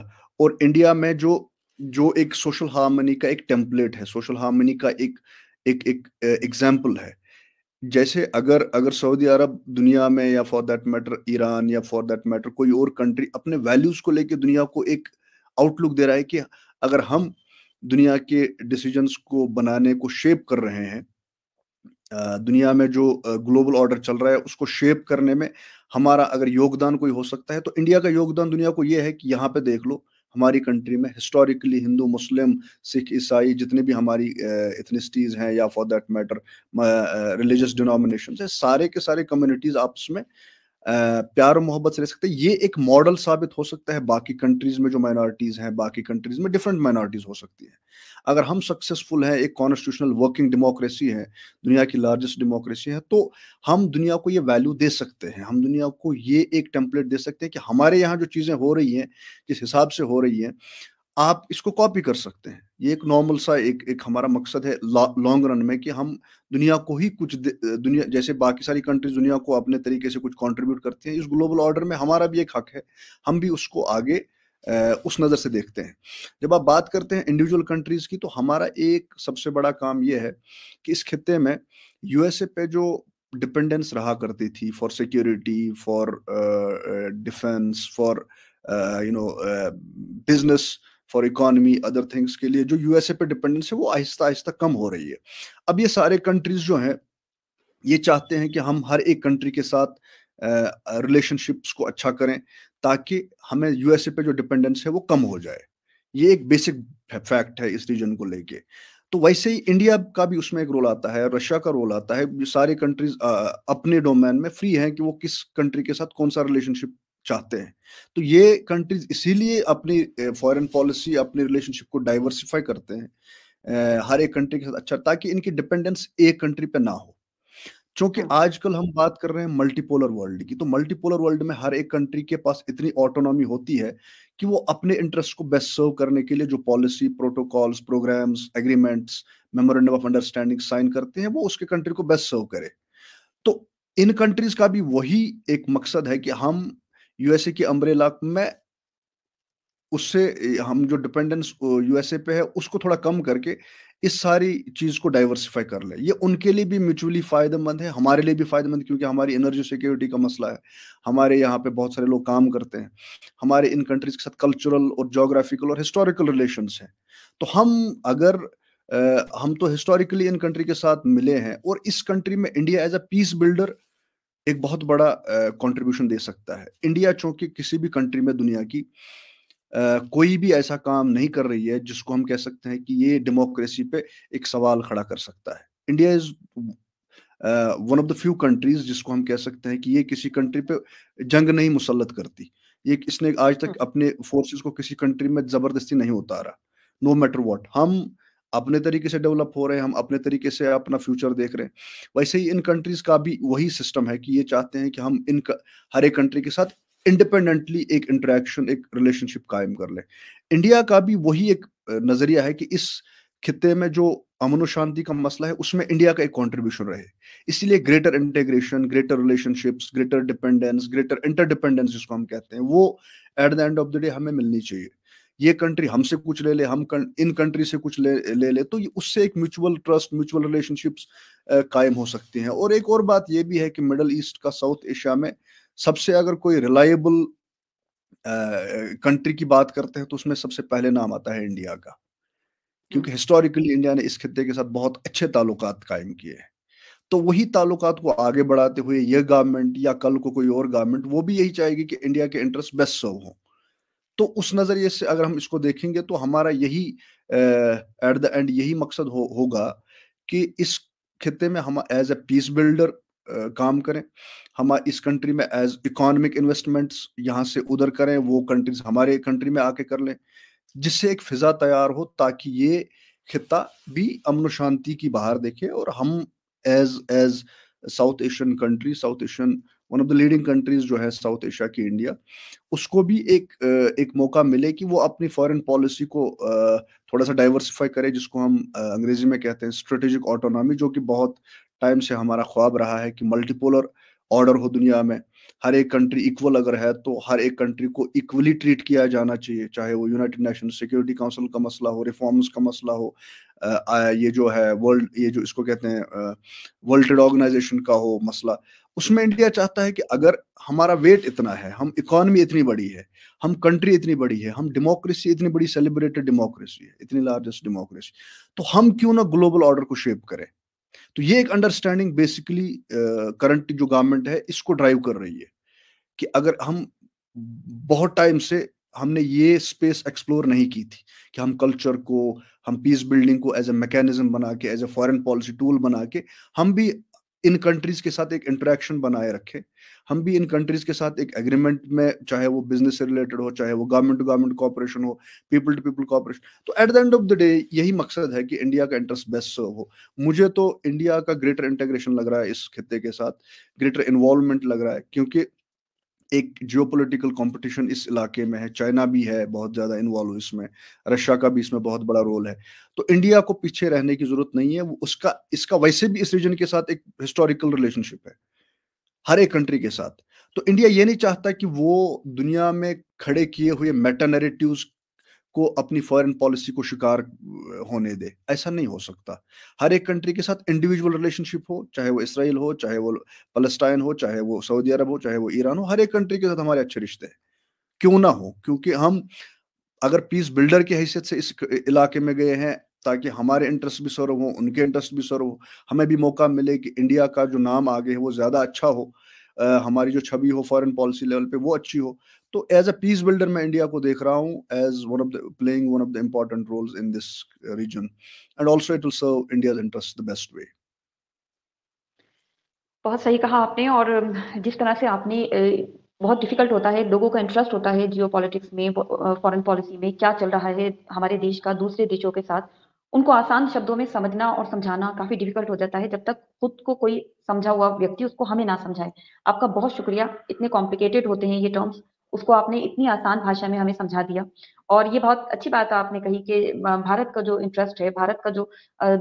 uh, और इंडिया में जो जो एक सोशल हार्मनी का एक टेम्पलेट है सोशल हार्मनी का एक एक एक एग्जाम्पल है जैसे अगर अगर सऊदी अरब दुनिया में या फॉर दैट मैटर ईरान या फॉर दैट मैटर कोई और कंट्री अपने वैल्यूज को लेके दुनिया को एक आउटलुक दे रहा है कि अगर हम दुनिया के डिसीजंस को बनाने को शेप कर रहे हैं दुनिया में जो ग्लोबल ऑर्डर चल रहा है उसको शेप करने में हमारा अगर योगदान कोई हो सकता है तो इंडिया का योगदान दुनिया को यह है कि यहाँ पे देख लो हमारी कंट्री में हिस्टोरिकली हिंदू मुस्लिम सिख ईसाई जितने भी हमारी इथनिस्टीज हैं या for that matter religious denomination है सारे के सारे कम्युनिटीज आपस में प्यार और मोहब्बत से रह सकते हैं ये एक मॉडल साबित हो सकता है बाकी कंट्रीज में जो माइनॉरिटीज हैं बाकी कंट्रीज में डिफरेंट माइनॉरिटीज हो सकती हैं अगर हम सक्सेसफुल हैं एक कॉन्स्टिट्यूशनल वर्किंग डेमोक्रेसी है दुनिया की लार्जेस्ट डेमोक्रेसी है तो हम दुनिया को ये वैल्यू दे सकते हैं हम दुनिया को ये एक टेम्पलेट दे सकते हैं कि हमारे यहाँ जो चीज़ें हो रही हैं जिस हिसाब से हो रही हैं आप इसको कॉपी कर सकते हैं ये एक नॉर्मल सा एक एक हमारा मकसद है लॉन्ग रन में कि हम दुनिया को ही कुछ दुनिया जैसे बाकी सारी कंट्रीज दुनिया को अपने तरीके से कुछ कंट्रीब्यूट करती हैं इस ग्लोबल ऑर्डर में हमारा भी एक हक है हम भी उसको आगे उस नज़र से देखते हैं जब आप बात करते हैं इंडिविजुअल कंट्रीज़ की तो हमारा एक सबसे बड़ा काम यह है कि इस खत्े में यूएसए पे जो डिपेंडेंस रहा करती थी for security for defence for you know business for economy other things के लिए जो यूएसए पे डिपेंडेंस है वो आहिस्ता आहिस्ता कम हो रही है अब ये सारे कंट्रीज जो हैं ये चाहते हैं कि हम हर एक कंट्री के साथ रिलेशनशिप्स uh, को अच्छा करें ताकि हमें यूएसए पे जो डिपेंडेंस है वो कम हो जाए ये एक बेसिक फैक्ट है इस रीजन को लेके तो वैसे ही इंडिया का भी उसमें एक रोल आता है रशिया का रोल आता है ये सारे कंट्रीज अपने डोमेन में फ्री हैं कि वो किस कंट्री के साथ कौन सा रिलेशनशिप चाहते हैं तो ये कंट्रीज इसीलिए अपनी फॉरेन पॉलिसी अपनी रिलेशनशिप को डाइवर्सिफाई करते हैं हर एक कंट्री के साथ अच्छा ताकि इनकी डिपेंडेंस एक कंट्री पे ना हो क्योंकि हाँ। आजकल हम बात कर रहे हैं मल्टीपोलर वर्ल्ड की तो मल्टीपोलर वर्ल्ड में हर एक कंट्री के पास इतनी ऑटोनॉमी होती है कि वो अपने इंटरेस्ट को बेस्ट सर्व करने के लिए जो policy protocols programs agreements memorandum of understanding sign करते हैं वो उसके कंट्री को बेस्ट सर्व करे तो इन कंट्रीज का भी वही एक मकसद है कि हम यूएसए की अम्ब्रेला में उससे हम जो डिपेंडेंस यूएसए पे है उसको थोड़ा कम करके इस सारी चीज को डाइवर्सिफाई कर ले ये उनके लिए भी म्यूचुअली फायदेमंद है हमारे लिए भी फायदेमंद क्योंकि हमारी एनर्जी सिक्योरिटी का मसला है हमारे यहाँ पे बहुत सारे लोग काम करते हैं हमारे इन कंट्रीज के साथ कल्चरल और जोग्राफिकल और हिस्टोरिकल रिलेशन है तो हम अगर आ, हम तो हिस्टोरिकली इन कंट्री के साथ मिले हैं और इस कंट्री में India as a peace builder एक बहुत बड़ा कंट्रीब्यूशन दे सकता है इंडिया चूंकि किसी भी कंट्री में दुनिया की आ, कोई भी ऐसा काम नहीं कर रही है जिसको हम कह सकते हैं कि ये डेमोक्रेसी पे एक सवाल खड़ा कर सकता है India is one of the few countries जिसको हम कह सकते हैं कि ये किसी कंट्री पे जंग नहीं मुसलत करती ये इसने आज तक हम्म। अपने फोर्सेस को किसी कंट्री में जबरदस्ती नहीं उतारा नो मैटर वॉट हम अपने तरीके से डेवलप हो रहे हैं हम अपने तरीके से अपना फ्यूचर देख रहे हैं वैसे ही इन कंट्रीज का भी वही सिस्टम है कि ये चाहते हैं कि हम इन हर एक कंट्री के साथ इंडिपेंडेंटली एक इंटरेक्शन एक रिलेशनशिप कायम कर लें इंडिया का भी वही एक नजरिया है कि इस खत्े में जो अमनो शांति का मसला है उसमें इंडिया का एक कॉन्ट्रीब्यूशन रहे इसीलिए greater integration greater relationships greater dependence greater interdependence जिसको हम कहते हैं वो at the end of the day हमें मिलनी चाहिए ये कंट्री हमसे कुछ ले ले हम इन कंट्री से कुछ ले ले ले तो उससे एक म्यूचुअल ट्रस्ट म्यूचुअल रिलेशनशिप्स कायम हो सकती हैं और एक और बात ये भी है कि मिडल ईस्ट का साउथ एशिया में सबसे अगर कोई रिलायबल कंट्री की बात करते हैं तो उसमें सबसे पहले नाम आता है इंडिया का क्योंकि हिस्टोरिकली हम्म। इंडिया ने इस खत्े के साथ बहुत अच्छे ताल्लुक कायम किए हैं तो वही ताल्लुक को आगे बढ़ाते हुए यह गवर्नमेंट या कल को कोई और गवर्नमेंट वो भी यही चाहेगी कि इंडिया के इंटरेस्ट बेस्ट सर्व हों तो उस नज़रिए से अगर हम इसको देखेंगे तो हमारा यही एट द एंड यही मकसद हो, होगा कि इस खत्े में हम एज ए पीस बिल्डर काम करें हम इस कंट्री में एज इकोनॉमिक इन्वेस्टमेंट्स यहाँ से उधर करें वो कंट्रीज हमारे कंट्री में आके कर लें जिससे एक फिजा तैयार हो ताकि ये खत्ता भी अमन शांति की बाहर देखे और हम as as South Asian country South Asian one of the leading countries जो है साउथ एशिया की इंडिया उसको भी एक एक मौका मिले कि वो अपनी फॉरेन पॉलिसी को थोड़ा सा डाइवर्सिफाई करे जिसको हम अंग्रेजी में कहते हैं स्ट्रेटेजिक ऑटोनॉमी जो कि बहुत टाइम से हमारा ख्वाब रहा है कि मल्टीपोलर ऑर्डर हो दुनिया में हर एक कंट्री इक्वल अगर है तो हर एक कंट्री को इक्वली ट्रीट किया जाना चाहिए चाहे वो यूनाइटेड नेशन सिक्योरिटी काउंसिल का मसला हो रिफॉर्म्स का मसला हो ये जो है वर्ल्ड ये जो इसको कहते हैं वर्ल्ड ट्रेड ऑर्गेनाइजेशन का हो मसला उसमें इंडिया चाहता है कि अगर हमारा वेट इतना है हम इकोनॉमी इतनी बड़ी है हम कंट्री इतनी बड़ी है हम डेमोक्रेसी इतनी बड़ी सेलिब्रेटेड डेमोक्रेसी है इतनी लार्जेस्ट डेमोक्रेसी तो हम क्यों ना ग्लोबल ऑर्डर को शेप करें तो ये एक अंडरस्टैंडिंग बेसिकली करंट जो गवर्नमेंट है इसको ड्राइव कर रही है कि अगर हम बहुत टाइम से हमने ये स्पेस एक्सप्लोर नहीं की थी कि हम कल्चर को हम पीस बिल्डिंग को एज ए मैकेनिज्म बना के as a foreign policy tool बना के हम भी इन कंट्रीज के साथ एक इंटरेक्शन बनाए रखें हम भी इन कंट्रीज के साथ एक एग्रीमेंट में चाहे वो बिजनेस से रिलेटेड हो चाहे वो गवर्नमेंट टू गवर्नमेंट कॉपरेशन हो पीपल टू पीपल कॉपरेशन तो at the end of the day यही मकसद है कि इंडिया का इंटरेस्ट बेस्ट सर्व हो मुझे तो इंडिया का ग्रेटर इंटेग्रेशन लग रहा है इस खत्े के साथ ग्रेटर इन्वॉल्वमेंट लग रहा है क्योंकि एक जियोपॉलिटिकल कंपटीशन इस इलाके में है चाइना भी है बहुत ज़्यादा इन्वॉल्व इसमें रशिया का भी इसमें बहुत बड़ा रोल है तो इंडिया को पीछे रहने की ज़रूरत नहीं है उसका इसका वैसे भी इस रीजन के साथ एक हिस्टोरिकल रिलेशनशिप है हर एक कंट्री के साथ तो इंडिया ये नहीं चाहता कि वो दुनिया में खड़े किए हुए मेटा नेरेटिव्स को अपनी फॉरेन पॉलिसी को शिकार होने दे ऐसा नहीं हो सकता हर एक कंट्री के साथ इंडिविजुअल रिलेशनशिप हो चाहे वो इसराइल हो चाहे वो पलस्टाइन हो चाहे वो सऊदी अरब हो चाहे वो ईरान हो हर एक कंट्री के साथ हमारे अच्छे रिश्ते हैं क्यों ना हो क्योंकि हम अगर पीस बिल्डर की हैसियत से इस इलाके में गए हैं ताकि हमारे इंटरेस्ट भी सर्व हो उनके इंटरेस्ट भी सर्व हो हमें भी मौका मिले कि इंडिया का जो नाम आगे है वो ज़्यादा अच्छा हो हमारी जो छवि हो फॉरेन पॉलिसी लेवल पे वो अच्छी हो तो एज अ पीस बिल्डर मैं इंडिया को देख रहा हूँ as one of the playing one of the important roles in this region and also it will serve India interest the best way बहुत सही कहा आपने और जिस तरह से आपने बहुत डिफिकल्ट होता है लोगों का इंटरेस्ट होता है जियो में फॉरेन पॉलिसी में क्या चल रहा है हमारे देश का दूसरे देशों के साथ उनको आसान शब्दों में समझना और समझाना काफी डिफिकल्ट हो जाता है जब तक खुद को कोई समझा हुआ व्यक्ति उसको हमें ना समझाए आपका बहुत शुक्रिया इतने कॉम्प्लिकेटेड होते हैं ये टर्म्स उसको आपने इतनी आसान भाषा में हमें समझा दिया और ये बहुत अच्छी बात आपने कही कि भारत का जो इंटरेस्ट है भारत का जो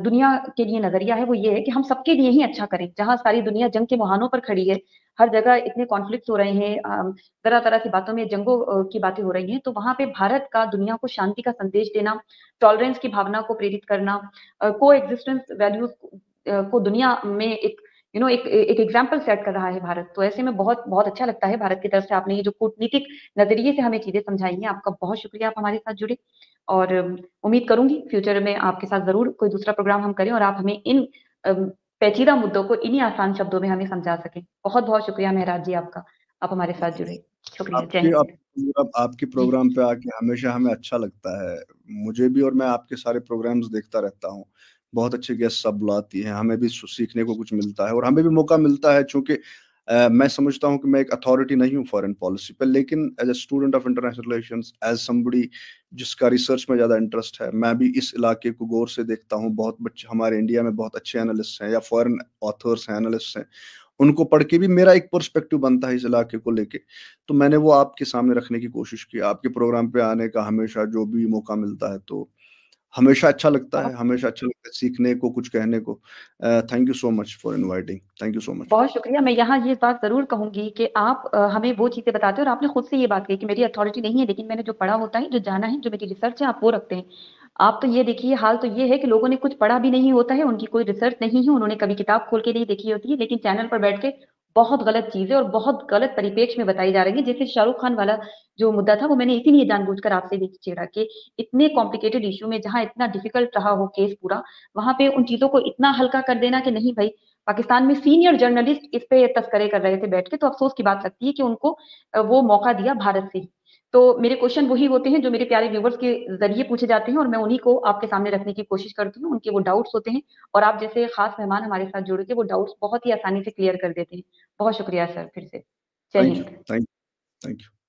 दुनिया के लिए नजरिया है वो ये है कि हम सबके लिए ही अच्छा करें जहाँ सारी दुनिया जंग के मुहानों पर खड़ी है हर जगह इतने कॉन्फ्लिक्ट हो रहे हैं तरह तरह की बातों में जंगों की बातें हो रही हैं तो वहां पे भारत का दुनिया को शांति का संदेश देना टॉलरेंस की भावना को प्रेरित करना को एग्जिस्टेंस वैल्यूज को दुनिया में एक यू नो एक एक एग्जाम्पल सेट कर रहा है भारत तो ऐसे में बहुत बहुत अच्छा लगता है भारत की तरफ से आपने ये जो कूटनीतिक नजरिए से हमें चीजें समझाई हैं आपका बहुत शुक्रिया आप हमारे साथ जुड़े और उम्मीद करूंगी फ्यूचर में आपके साथ जरूर कोई दूसरा प्रोग्राम हम करें और आप हमें इन पेचीदा मुद्दों को इन्हीं आसान शब्दों में हमें समझा सकें बहुत बहुत शुक्रिया मेहराज जी आपका आप हमारे साथ जुड़े शुक्रिया आपके, आपके प्रोग्राम पे आके हमेशा हमें अच्छा लगता है मुझे भी और मैं आपके सारे प्रोग्राम्स देखता रहता हूँ बहुत अच्छे गेस्ट सब बुलाती है हमें भी सीखने को कुछ मिलता है और हमें भी मौका मिलता है चूंकि Uh, मैं समझता हूँ कि मैं एक अथॉरिटी नहीं हूँ फॉरेन पॉलिसी पर लेकिन as a student of international relation as somebody जिसका रिसर्च में ज़्यादा इंटरेस्ट है मैं भी इस इलाके को गौर से देखता हूँ बहुत बच्चे हमारे इंडिया में बहुत अच्छे एनालिस्ट हैं या फॉरेन ऑथर्स हैं एनालिस्ट हैं उनको पढ़ के भी मेरा एक पर्सपेक्टिव बनता है इस इलाके को लेके तो मैंने वो आपके सामने रखने की कोशिश की आपके प्रोग्राम पे आने का हमेशा जो भी मौका मिलता है तो हमेशा अच्छा लगता है हमेशा अच्छा लगता है सीखने को कुछ कहने को thank you so much for inviting thank you so much बहुत शुक्रिया मैं यहाँ ये बात जरूर कहूंगी कि आप हमें वो चीजें बताते हो और आपने खुद से ये बात कही कि मेरी अथॉरिटी नहीं है लेकिन मैंने जो पढ़ा होता है जो जाना है जो मेरी रिसर्च है आप वो रखते हैं आप तो ये देखिए हाल तो ये है कि लोगों ने कुछ पढ़ा भी नहीं होता है उनकी कोई रिसर्च नहीं है उन्होंने कभी किताब खोल के नहीं देखी होती है लेकिन चैनल पर बैठ के बहुत गलत चीजें और बहुत गलत परिपेक्ष में बताई जा रही है जैसे शाहरुख खान वाला जो मुद्दा था वो मैंने इसीलिए कर आपसे भी छेड़ा कि इतने कॉम्प्लिकेटेड इशू में जहाँ इतना डिफिकल्ट रहा हो केस पूरा वहां पे उन चीजों को इतना हल्का कर देना कि नहीं भाई पाकिस्तान में सीनियर जर्नलिस्ट इस पे तस्करे कर रहे थे बैठ के तो अफसोस की बात लगती है कि उनको वो मौका दिया भारत से ही तो मेरे क्वेश्चन वही होते हैं जो मेरे प्यारे व्यूवर्स के जरिए पूछे जाते हैं और मैं उन्हीं को आपके सामने रखने की कोशिश करती हूँ उनके वो डाउट्स होते हैं और आप जैसे खास मेहमान हमारे साथ जुड़े थे वो डाउट्स बहुत ही आसानी से क्लियर कर देते हैं बहुत शुक्रिया सर फिर से चलिए थैंक यू